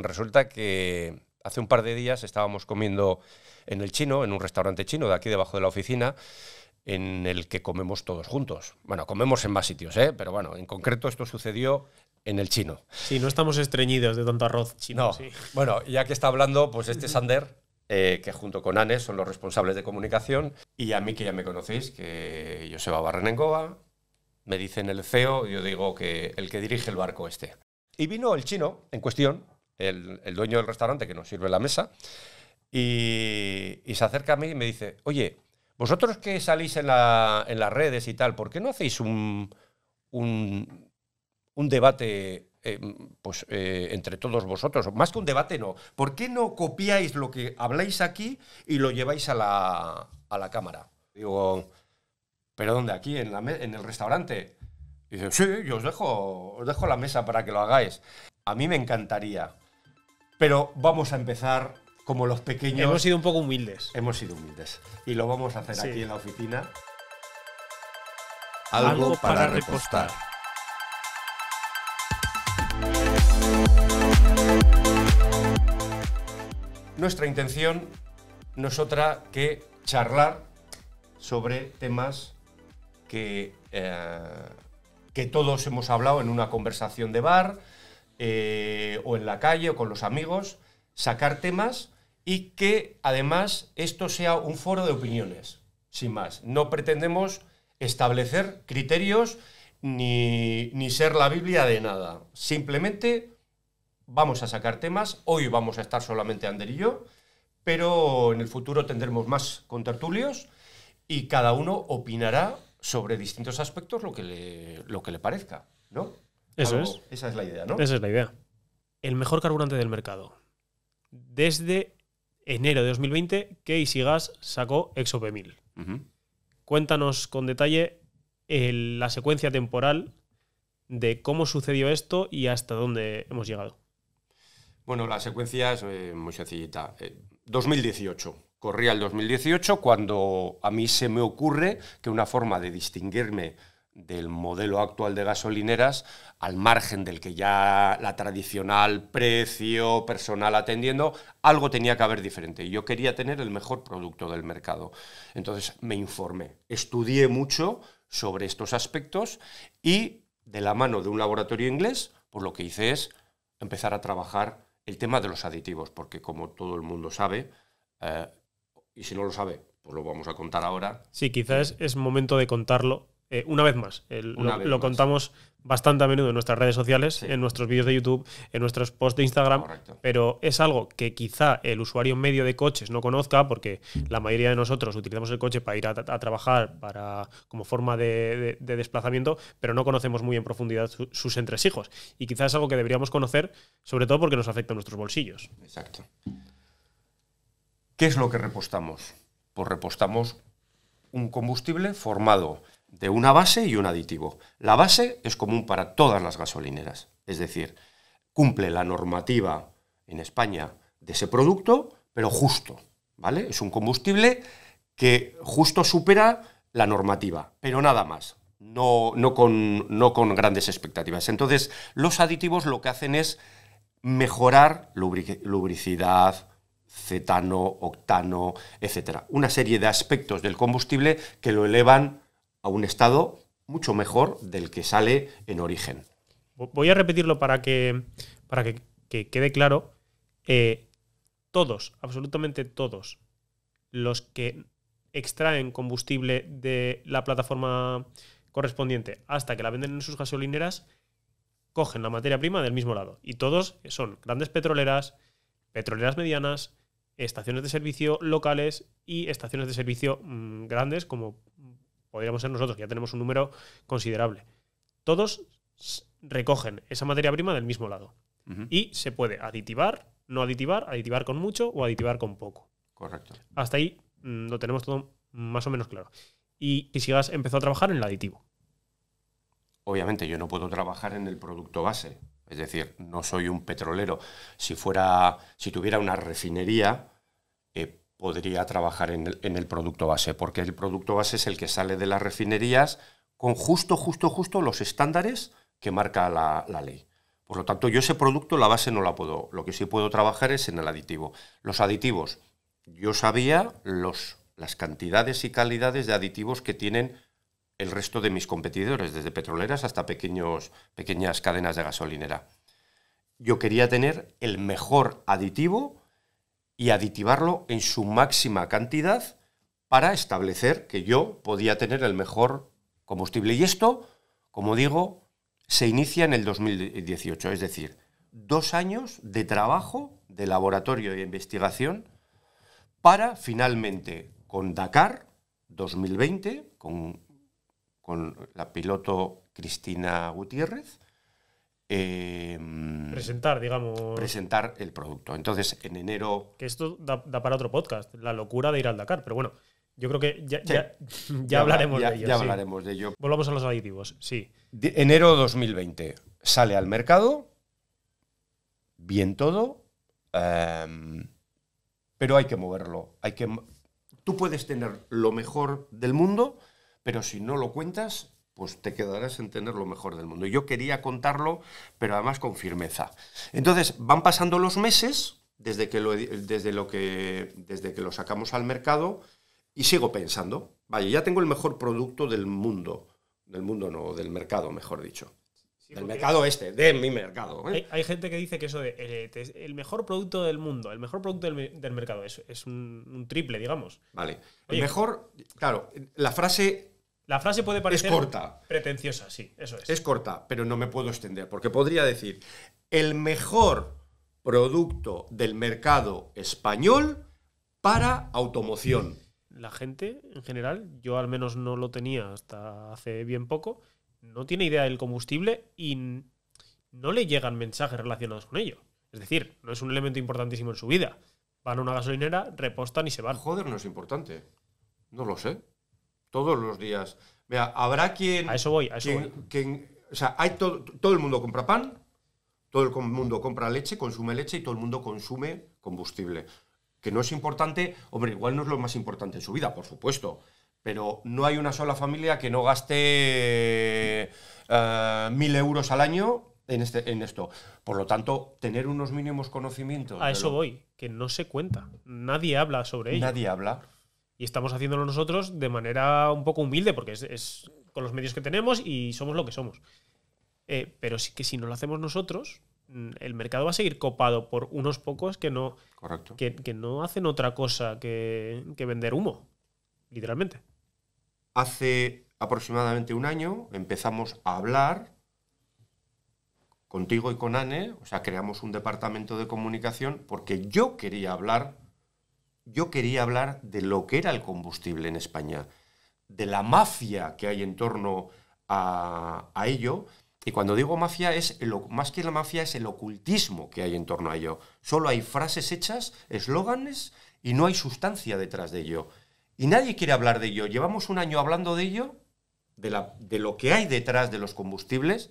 resulta que hace un par de días estábamos comiendo en el chino, en un restaurante chino de aquí debajo de la oficina, en el que comemos todos juntos. Bueno, comemos en más sitios, ¿eh? pero bueno, en concreto esto sucedió en el chino. Sí, no estamos estreñidos de tanto arroz chino. Bueno, ya que está hablando, pues este Sander, eh, que junto con Anes son los responsables de comunicación, y a mí que ya me conocéis, que yo en Goa, me dicen el CEO, yo digo que el que dirige el barco este. Y vino el chino en cuestión el, dueño del restaurante que nos sirve la mesa, y, se acerca a mí y me dice, oye, vosotros que salís en, la, las redes y tal, ¿por qué no hacéis un, debate eh, pues, eh, entre todos vosotros. Más que un debate, no. ¿Por qué no copiáis lo que habláis aquí y lo lleváis a la, cámara? Digo, ¿pero dónde? ¿Aquí? ¿En, el restaurante? dice, sí, yo os dejo, os dejo la mesa para que lo hagáis. A mí me encantaría pero vamos a empezar como los pequeños. Hemos sido un poco humildes. Hemos sido humildes. Y lo vamos a hacer aquí en la oficina. Algo, para, repostar. Nuestra intención no es otra que charlar sobre temas que, eh, que todos hemos hablado en una conversación de bar, eh, o en la calle o con los amigos, sacar temas y que además esto sea un foro de opiniones, sin más. No pretendemos establecer criterios ni, ser la Biblia de nada. Simplemente vamos a sacar temas, hoy vamos a estar solamente Ander y yo, pero en el futuro tendremos más contertulios y cada uno opinará sobre distintos aspectos lo que le, lo que le parezca, ¿no? Eso es. Esa es la idea, ¿no? Esa es la idea. El mejor carburante del mercado. Desde enero de 2020, Casey Gas sacó ExoP1000. Cuéntanos con detalle la secuencia temporal de cómo sucedió esto y hasta dónde hemos llegado. Bueno, la secuencia es eh, muy sencillita. 2018. Eh, Corría el 2018 cuando a mí se me ocurre que una forma de distinguirme del modelo actual de gasolineras, al margen del que ya la tradicional precio, personal atendiendo, algo tenía que haber diferente. Yo quería tener el mejor producto del mercado. Entonces me informé, estudié mucho sobre estos aspectos y de la mano de un laboratorio inglés, pues lo que hice es empezar a trabajar el tema de los aditivos, porque como todo el mundo sabe, eh, y si no lo sabe, pues lo vamos a contar ahora. Sí, quizás es momento de contarlo eh, una vez más. lo, contamos bastante a menudo en nuestras redes sociales, en nuestros vídeos de YouTube, en nuestros posts de Instagram, pero es algo que quizá el usuario medio de coches no conozca, porque la mayoría de nosotros utilizamos el coche para ir a, trabajar para, como forma de, desplazamiento, pero no conocemos muy en profundidad sus entresijos. Y quizá es algo que deberíamos conocer, sobre todo porque nos afecta a nuestros bolsillos. Exacto. ¿Qué es lo que repostamos? Pues repostamos un combustible formado de una base y un aditivo. La base es común para todas las gasolineras, es decir, cumple la normativa en España de ese producto, pero justo, ¿vale? Es un combustible que justo supera la normativa, pero nada más, no, no, con, no con grandes expectativas. Entonces, los aditivos lo que hacen es mejorar lubricidad, cetano, octano, etc. Una serie de aspectos del combustible que lo elevan a un estado mucho mejor del que sale en origen. Voy a repetirlo para que, para que, quede claro. Eh, todos, absolutamente todos, los que extraen combustible de la plataforma correspondiente hasta que la venden en sus gasolineras, cogen la materia prima del mismo lado. Y todos son grandes petroleras, petroleras medianas, estaciones de servicio locales y estaciones de servicio mm, grandes como podríamos ser nosotros, ya tenemos un número considerable. Todos recogen esa materia prima del mismo lado. Y se puede aditivar, no aditivar, aditivar con mucho o aditivar con poco. Correcto. Hasta ahí mm, lo tenemos todo más o menos claro. Y si has empezó a trabajar en el aditivo. Obviamente, yo no puedo trabajar en el producto base. Es decir, no soy un petrolero. Si fuera, si tuviera una refinería, eh, podría trabajar en el, producto base, porque el producto base es el que sale de las refinerías con justo, justo, justo los estándares que marca la, ley. Por lo tanto, yo ese producto, la base no la puedo. Lo que sí puedo trabajar es en el aditivo. Los aditivos. Yo sabía los, las cantidades y calidades de aditivos que tienen el resto de mis competidores, desde petroleras hasta pequeños, pequeñas cadenas de gasolinera. Yo quería tener el mejor aditivo y aditivarlo en su máxima cantidad para establecer que yo podía tener el mejor combustible. Y esto, como digo, se inicia en el 2018, es decir, dos años de trabajo de laboratorio y investigación para finalmente con Dakar 2020, con, con la piloto Cristina Gutiérrez, Em, presentar, digamos. Presentar el producto. Entonces, en enero. Que esto da, para otro podcast, la locura de ir al Dakar, pero bueno, yo creo que ya, hablaremos de ello. Ya hablaremos de ello. Volvamos a los aditivos, sí. enero 2020 sale al mercado, bien todo, em, pero hay que moverlo. Hay que, tú puedes tener lo mejor del mundo, pero si no lo cuentas, pues te quedarás en tener lo mejor del mundo. Yo quería contarlo, pero además con firmeza. Entonces, van pasando los meses desde que lo, desde lo, que, desde que lo sacamos al mercado y sigo pensando, vaya, ya tengo el mejor producto del mundo, del mundo no, del mercado, mejor dicho. del mercado este, de mi mercado. ¿eh? Hay, gente que dice que eso de eh, el, mejor producto del mundo, el mejor producto del, mercado, es, es un, triple, digamos. Vale. el mejor, claro, la frase la frase puede parecer corta. pretenciosa, sí, eso es. Es corta, pero no me puedo extender, porque podría decir, el mejor producto del mercado español para automoción. La gente, en general, yo al menos no lo tenía hasta hace bien poco, no tiene idea del combustible y no le llegan mensajes relacionados con ello. Es decir, no es un elemento importantísimo en su vida. Van a una gasolinera, repostan y se van. Joder, no es importante. No lo sé todos los días. habrá quien... A eso voy, a eso voy. o sea, hay todo el mundo compra pan, todo el mundo compra leche, consume leche y todo el mundo consume combustible. Que no es importante, hombre, igual no es lo más importante en su vida, por supuesto, pero no hay una sola familia que no gaste eh, mil euros al año en, este, en esto. Por lo tanto, tener unos mínimos conocimientos. A eso voy, que no se cuenta. Nadie habla sobre ello. Nadie habla. Y estamos haciéndolo nosotros de manera un poco humilde, porque es, con los medios que tenemos y somos lo que somos. Eh, pero sí que si no lo hacemos nosotros, mm, el mercado va a seguir copado por unos pocos que no, Que, no hacen otra cosa que, que vender humo, literalmente. Hace aproximadamente un año empezamos a hablar contigo y con Ane, o sea, creamos un departamento de comunicación porque yo quería hablar yo quería hablar de lo que era el combustible en España, de la mafia que hay en torno a, ello. Y cuando digo mafia, es más que la mafia es el ocultismo que hay en torno a ello. Solo hay frases hechas, eslóganes, y no hay sustancia detrás de ello. Y nadie quiere hablar de ello. Llevamos un año hablando de ello, de, lo que hay detrás de los combustibles,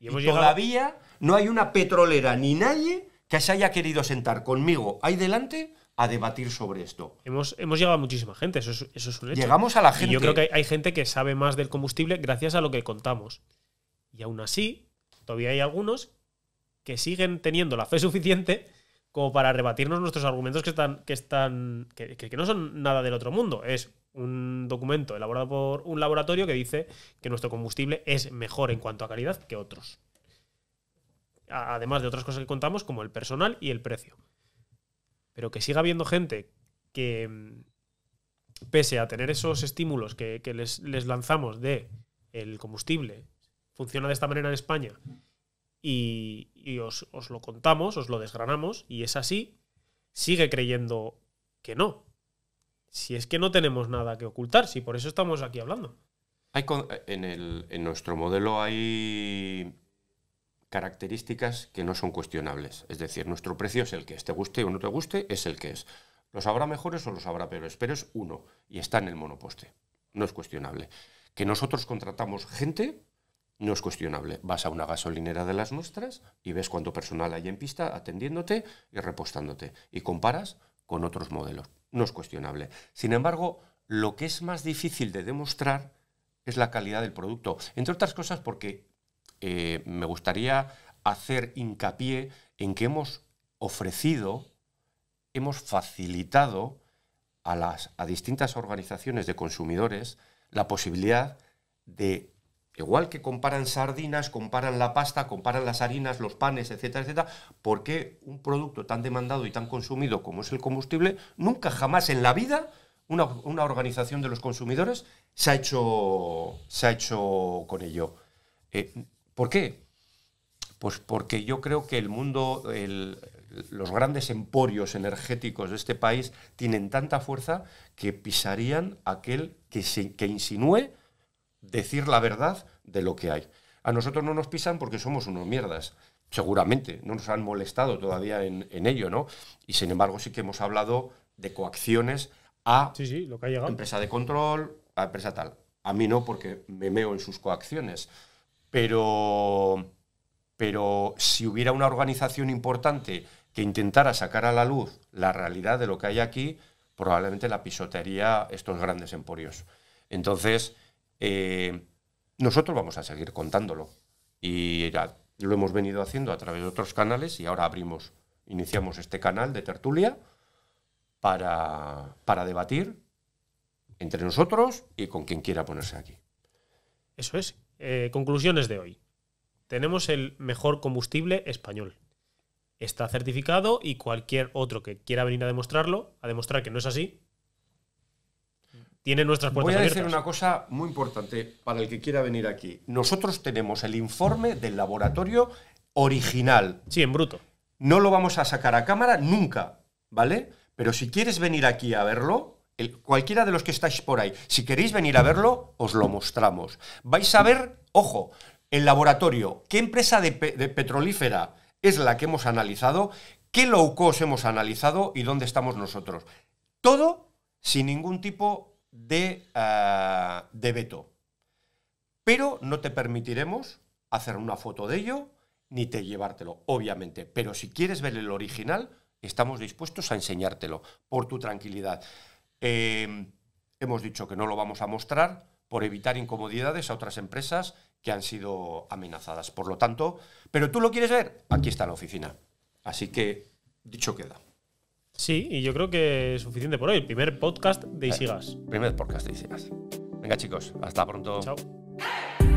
y, todavía no hay una petrolera ni nadie que se haya querido sentar conmigo ahí delante a debatir sobre esto. Hemos, hemos llegado a muchísima gente, eso es, un hecho. Llegamos a la gente. Y yo creo que hay, gente que sabe más del combustible gracias a lo que contamos. Y aún así, todavía hay algunos que siguen teniendo la fe suficiente como para rebatirnos nuestros argumentos que están. que están. que no son nada del otro mundo. Es un documento elaborado por un laboratorio que dice que nuestro combustible es mejor en cuanto a calidad que otros. Además de otras cosas que contamos, como el personal y el precio pero que siga habiendo gente que, mm, pese a tener esos estímulos que, les, lanzamos de el combustible, funciona de esta manera en España, y, os, lo contamos, os lo desgranamos, y es así, sigue creyendo que no. Si es que no tenemos nada que ocultar, si por eso estamos aquí hablando. en, en, nuestro modelo hay características que no son cuestionables. Es decir, nuestro precio es el que es, te guste o no te guste, es el que es. Los habrá mejores o los habrá peores, pero es uno y está en el monoposte. No es cuestionable. Que nosotros contratamos gente no es cuestionable. Vas a una gasolinera de las nuestras y ves cuánto personal hay en pista atendiéndote y repostándote y comparas con otros modelos. No es cuestionable. Sin embargo, lo que es más difícil de demostrar es la calidad del producto. Entre otras cosas porque eh, me gustaría hacer hincapié en que hemos ofrecido, hemos facilitado a, las, a distintas organizaciones de consumidores la posibilidad de, igual que comparan sardinas, comparan la pasta, comparan las harinas, los panes, etcétera, etcétera, porque un producto tan demandado y tan consumido como es el combustible, nunca jamás en la vida una, organización de los consumidores se ha hecho, se ha hecho con ello? Eh, ¿Por qué? Pues porque yo creo que el mundo, los grandes emporios energéticos de este país tienen tanta fuerza que pisarían aquel que, insinúe decir la verdad de lo que hay. A nosotros no nos pisan porque somos unos mierdas, seguramente, no nos han molestado todavía en, ello, ¿no? Y sin embargo sí que hemos hablado de coacciones a empresa de control, a empresa tal. A mí no porque me meo en sus coacciones pero, pero si hubiera una organización importante que intentara sacar a la luz la realidad de lo que hay aquí, probablemente la pisotearía estos grandes emporios. Entonces, eh, nosotros vamos a seguir contándolo. Y lo hemos venido haciendo a través de otros canales y ahora abrimos, iniciamos este canal de tertulia para, para debatir entre nosotros y con quien quiera ponerse aquí. Eso es. Eh, conclusiones de hoy. Tenemos el mejor combustible español. Está certificado y cualquier otro que quiera venir a demostrarlo, a demostrar que no es así, tiene nuestras puertas Voy a decir una cosa muy importante para el que quiera venir aquí. Nosotros tenemos el informe del laboratorio original. Sí, en bruto. No lo vamos a sacar a cámara nunca, ¿vale? Pero si quieres venir aquí a verlo, cualquiera de los que estáis por ahí, si queréis venir a verlo, os lo mostramos. Vais a ver, ojo, el laboratorio, qué empresa de, petrolífera es la que hemos analizado, qué low cost hemos analizado y dónde estamos nosotros. Todo sin ningún tipo eh, de veto. Pero no te permitiremos hacer una foto de ello ni te llevártelo, obviamente. Pero si quieres ver el original, estamos dispuestos a enseñártelo por tu tranquilidad. Em, hemos dicho que no lo vamos a mostrar por evitar incomodidades a otras empresas que han sido amenazadas. Por lo tanto, pero tú lo quieres ver, aquí está la oficina. Así que dicho queda. Sí, y yo creo que es suficiente por hoy. El primer podcast de eh, Isigas. Primer podcast de Isigas. Venga, chicos, hasta pronto. Chao.